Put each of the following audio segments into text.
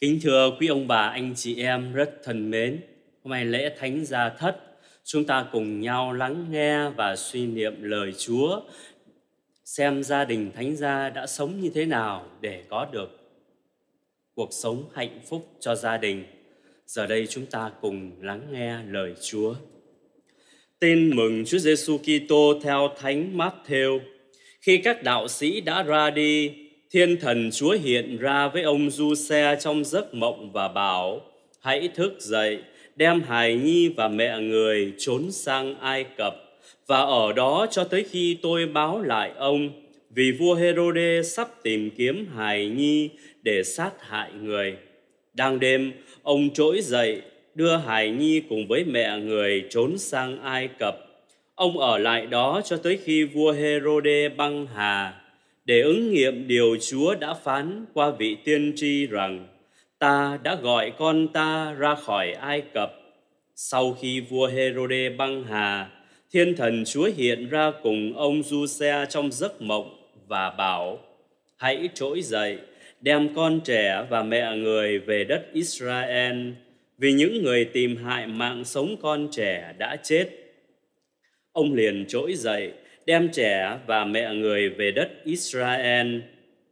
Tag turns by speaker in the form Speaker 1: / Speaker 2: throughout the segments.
Speaker 1: Kính thưa quý ông bà, anh chị em rất thân mến, hôm nay lễ Thánh Gia Thất, chúng ta cùng nhau lắng nghe và suy niệm lời Chúa, xem gia đình Thánh Gia đã sống như thế nào để có được cuộc sống hạnh phúc cho gia đình. Giờ đây chúng ta cùng lắng nghe lời Chúa. Tin mừng Chúa Giêsu Kitô theo Thánh Matthew. Khi các đạo sĩ đã ra đi, Thiên thần Chúa hiện ra với ông Du Xe trong giấc mộng và bảo, hãy thức dậy, đem hài nhi và mẹ người trốn sang Ai Cập và ở đó cho tới khi tôi báo lại ông vì vua Herode sắp tìm kiếm hài nhi để sát hại người. Đang đêm, ông trỗi dậy, đưa hài nhi cùng với mẹ người trốn sang Ai Cập. Ông ở lại đó cho tới khi vua Herode băng hà để ứng nghiệm điều Chúa đã phán qua vị tiên tri rằng ta đã gọi con ta ra khỏi Ai Cập. Sau khi vua Herode băng hà, thiên thần Chúa hiện ra cùng ông Giuse trong giấc mộng và bảo: Hãy trỗi dậy, đem con trẻ và mẹ người về đất Israel, vì những người tìm hại mạng sống con trẻ đã chết. Ông liền trỗi dậy, đem trẻ và mẹ người về đất Israel.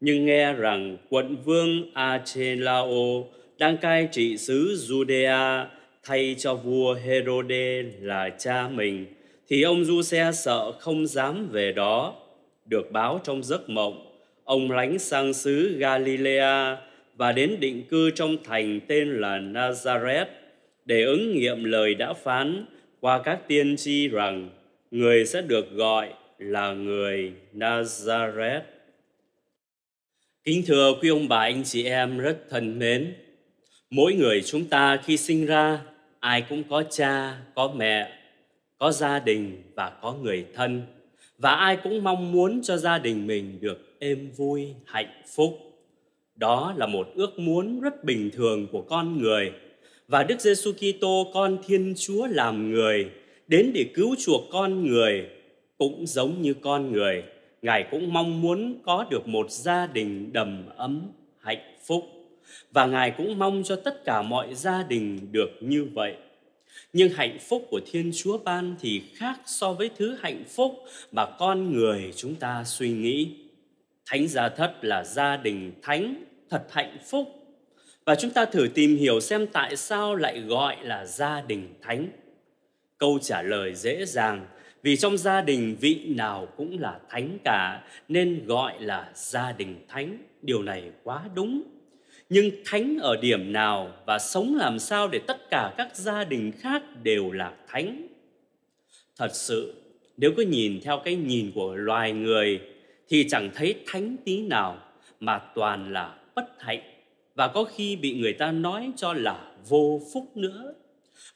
Speaker 1: Nhưng nghe rằng quận vương Achelao đang cai trị xứ Judea thay cho vua Herode là cha mình, thì ông du xe sợ không dám về đó. Được báo trong giấc mộng, ông lánh sang xứ Galilea và đến định cư trong thành tên là Nazareth để ứng nghiệm lời đã phán qua các tiên tri rằng người sẽ được gọi là người Nazareth. Kính thưa quý ông bà anh chị em rất thân mến, mỗi người chúng ta khi sinh ra ai cũng có cha, có mẹ, có gia đình và có người thân và ai cũng mong muốn cho gia đình mình được êm vui, hạnh phúc. Đó là một ước muốn rất bình thường của con người và Đức Giêsu Kitô con Thiên Chúa làm người đến để cứu chuộc con người cũng giống như con người ngài cũng mong muốn có được một gia đình đầm ấm hạnh phúc và ngài cũng mong cho tất cả mọi gia đình được như vậy nhưng hạnh phúc của thiên chúa ban thì khác so với thứ hạnh phúc mà con người chúng ta suy nghĩ thánh gia thất là gia đình thánh thật hạnh phúc và chúng ta thử tìm hiểu xem tại sao lại gọi là gia đình thánh Câu trả lời dễ dàng vì trong gia đình vị nào cũng là thánh cả nên gọi là gia đình thánh. Điều này quá đúng. Nhưng thánh ở điểm nào và sống làm sao để tất cả các gia đình khác đều là thánh? Thật sự, nếu cứ nhìn theo cái nhìn của loài người thì chẳng thấy thánh tí nào mà toàn là bất hạnh và có khi bị người ta nói cho là vô phúc nữa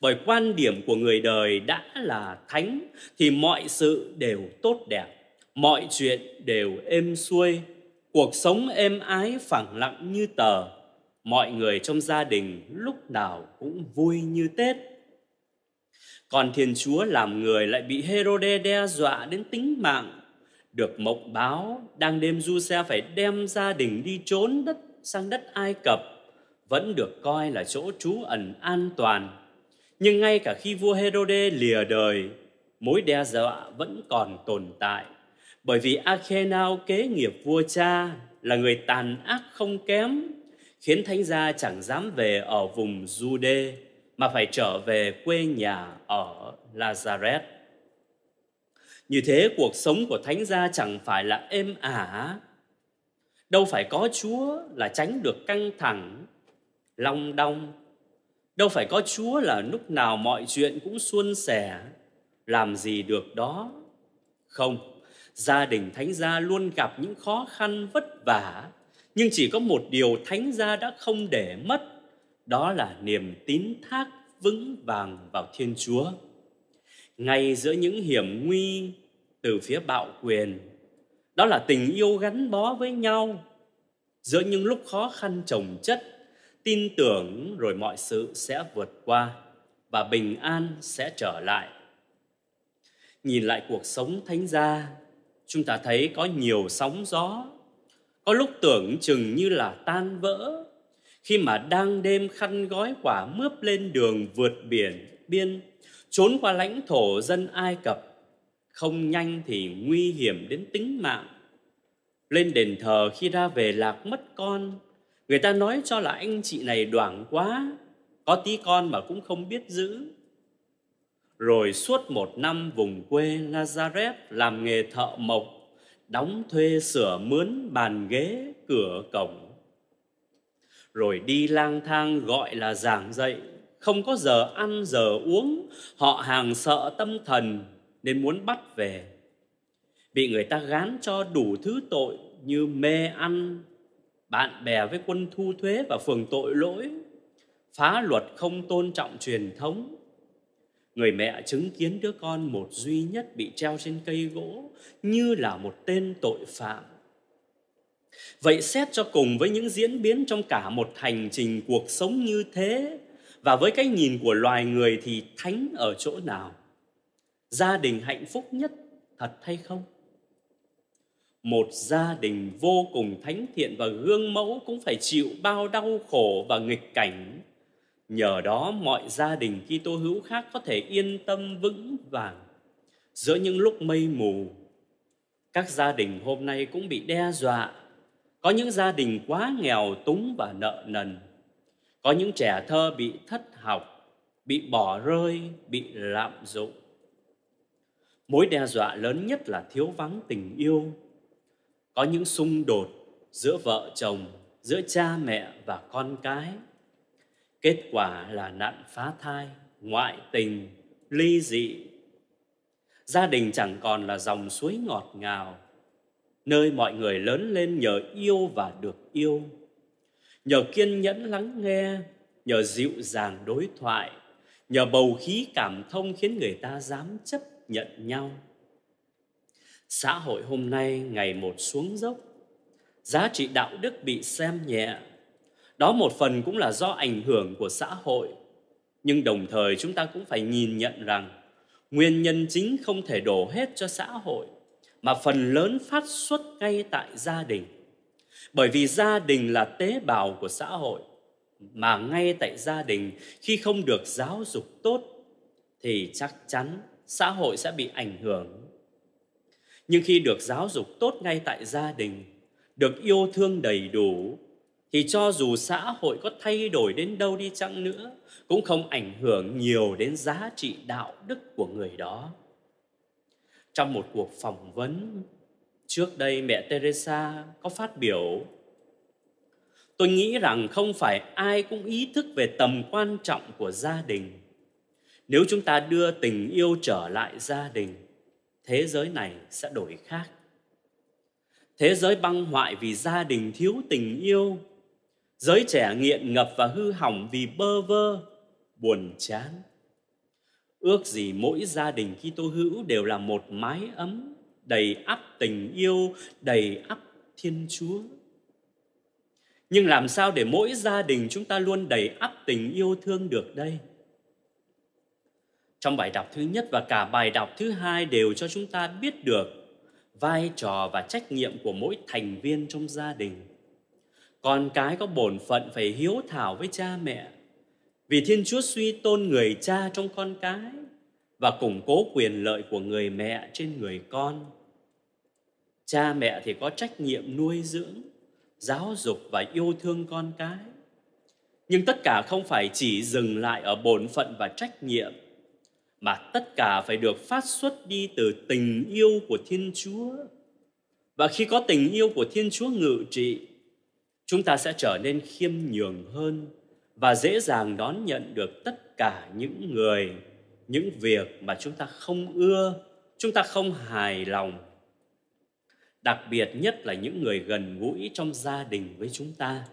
Speaker 1: bởi quan điểm của người đời đã là thánh thì mọi sự đều tốt đẹp, mọi chuyện đều êm xuôi, cuộc sống êm ái phẳng lặng như tờ, mọi người trong gia đình lúc nào cũng vui như Tết. Còn Thiên Chúa làm người lại bị Herode đe dọa đến tính mạng, được mộng báo đang đêm du xe phải đem gia đình đi trốn đất sang đất Ai Cập vẫn được coi là chỗ trú ẩn an toàn nhưng ngay cả khi vua Herode lìa đời, mối đe dọa vẫn còn tồn tại. Bởi vì Akhenao kế nghiệp vua cha là người tàn ác không kém, khiến thánh gia chẳng dám về ở vùng Jude mà phải trở về quê nhà ở Nazareth. Như thế cuộc sống của thánh gia chẳng phải là êm ả. Đâu phải có Chúa là tránh được căng thẳng, long đong Đâu phải có Chúa là lúc nào mọi chuyện cũng suôn sẻ, làm gì được đó. Không, gia đình thánh gia luôn gặp những khó khăn vất vả, nhưng chỉ có một điều thánh gia đã không để mất, đó là niềm tín thác vững vàng vào Thiên Chúa. Ngay giữa những hiểm nguy từ phía bạo quyền, đó là tình yêu gắn bó với nhau. Giữa những lúc khó khăn trồng chất, tin tưởng rồi mọi sự sẽ vượt qua và bình an sẽ trở lại nhìn lại cuộc sống thánh gia chúng ta thấy có nhiều sóng gió có lúc tưởng chừng như là tan vỡ khi mà đang đêm khăn gói quả mướp lên đường vượt biển biên trốn qua lãnh thổ dân ai cập không nhanh thì nguy hiểm đến tính mạng lên đền thờ khi ra về lạc mất con Người ta nói cho là anh chị này đoảng quá, có tí con mà cũng không biết giữ. Rồi suốt một năm vùng quê Nazareth làm nghề thợ mộc, đóng thuê sửa mướn bàn ghế, cửa cổng. Rồi đi lang thang gọi là giảng dạy, không có giờ ăn giờ uống, họ hàng sợ tâm thần nên muốn bắt về. Bị người ta gán cho đủ thứ tội như mê ăn, bạn bè với quân thu thuế và phường tội lỗi, phá luật không tôn trọng truyền thống. Người mẹ chứng kiến đứa con một duy nhất bị treo trên cây gỗ như là một tên tội phạm. Vậy xét cho cùng với những diễn biến trong cả một hành trình cuộc sống như thế và với cái nhìn của loài người thì thánh ở chỗ nào? Gia đình hạnh phúc nhất thật hay không? một gia đình vô cùng thánh thiện và gương mẫu cũng phải chịu bao đau khổ và nghịch cảnh. Nhờ đó mọi gia đình Kitô hữu khác có thể yên tâm vững vàng giữa những lúc mây mù. Các gia đình hôm nay cũng bị đe dọa, có những gia đình quá nghèo túng và nợ nần, có những trẻ thơ bị thất học, bị bỏ rơi, bị lạm dụng. Mối đe dọa lớn nhất là thiếu vắng tình yêu có những xung đột giữa vợ chồng giữa cha mẹ và con cái kết quả là nạn phá thai ngoại tình ly dị gia đình chẳng còn là dòng suối ngọt ngào nơi mọi người lớn lên nhờ yêu và được yêu nhờ kiên nhẫn lắng nghe nhờ dịu dàng đối thoại nhờ bầu khí cảm thông khiến người ta dám chấp nhận nhau xã hội hôm nay ngày một xuống dốc giá trị đạo đức bị xem nhẹ đó một phần cũng là do ảnh hưởng của xã hội nhưng đồng thời chúng ta cũng phải nhìn nhận rằng nguyên nhân chính không thể đổ hết cho xã hội mà phần lớn phát xuất ngay tại gia đình bởi vì gia đình là tế bào của xã hội mà ngay tại gia đình khi không được giáo dục tốt thì chắc chắn xã hội sẽ bị ảnh hưởng nhưng khi được giáo dục tốt ngay tại gia đình, được yêu thương đầy đủ, thì cho dù xã hội có thay đổi đến đâu đi chăng nữa, cũng không ảnh hưởng nhiều đến giá trị đạo đức của người đó. Trong một cuộc phỏng vấn trước đây mẹ Teresa có phát biểu Tôi nghĩ rằng không phải ai cũng ý thức về tầm quan trọng của gia đình. Nếu chúng ta đưa tình yêu trở lại gia đình, thế giới này sẽ đổi khác thế giới băng hoại vì gia đình thiếu tình yêu giới trẻ nghiện ngập và hư hỏng vì bơ vơ buồn chán ước gì mỗi gia đình khi tô hữu đều là một mái ấm đầy ắp tình yêu đầy ắp thiên chúa nhưng làm sao để mỗi gia đình chúng ta luôn đầy ắp tình yêu thương được đây trong bài đọc thứ nhất và cả bài đọc thứ hai đều cho chúng ta biết được vai trò và trách nhiệm của mỗi thành viên trong gia đình. Con cái có bổn phận phải hiếu thảo với cha mẹ. Vì Thiên Chúa suy tôn người cha trong con cái và củng cố quyền lợi của người mẹ trên người con. Cha mẹ thì có trách nhiệm nuôi dưỡng, giáo dục và yêu thương con cái. Nhưng tất cả không phải chỉ dừng lại ở bổn phận và trách nhiệm mà tất cả phải được phát xuất đi từ tình yêu của Thiên Chúa. Và khi có tình yêu của Thiên Chúa ngự trị, chúng ta sẽ trở nên khiêm nhường hơn và dễ dàng đón nhận được tất cả những người, những việc mà chúng ta không ưa, chúng ta không hài lòng. Đặc biệt nhất là những người gần gũi trong gia đình với chúng ta.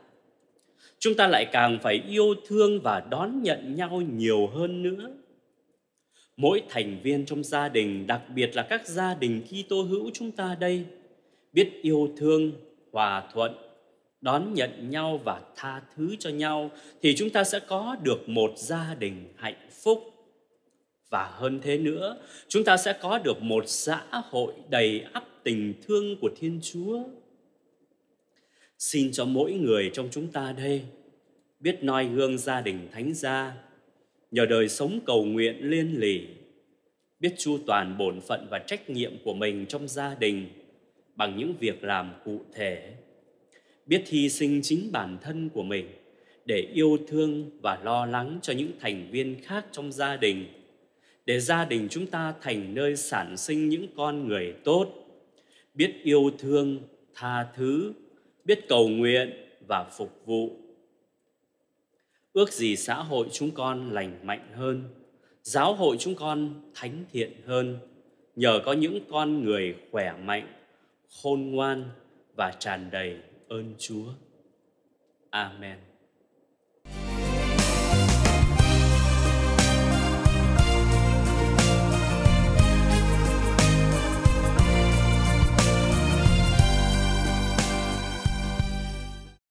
Speaker 1: Chúng ta lại càng phải yêu thương và đón nhận nhau nhiều hơn nữa mỗi thành viên trong gia đình, đặc biệt là các gia đình khi tô hữu chúng ta đây, biết yêu thương, hòa thuận, đón nhận nhau và tha thứ cho nhau thì chúng ta sẽ có được một gia đình hạnh phúc. Và hơn thế nữa, chúng ta sẽ có được một xã hội đầy ắp tình thương của Thiên Chúa. Xin cho mỗi người trong chúng ta đây biết noi gương gia đình thánh gia nhờ đời sống cầu nguyện liên lỉ, biết chu toàn bổn phận và trách nhiệm của mình trong gia đình bằng những việc làm cụ thể, biết hy sinh chính bản thân của mình để yêu thương và lo lắng cho những thành viên khác trong gia đình, để gia đình chúng ta thành nơi sản sinh những con người tốt, biết yêu thương, tha thứ, biết cầu nguyện và phục vụ ước gì xã hội chúng con lành mạnh hơn, giáo hội chúng con thánh thiện hơn, nhờ có những con người khỏe mạnh, khôn ngoan và tràn đầy ơn Chúa. Amen.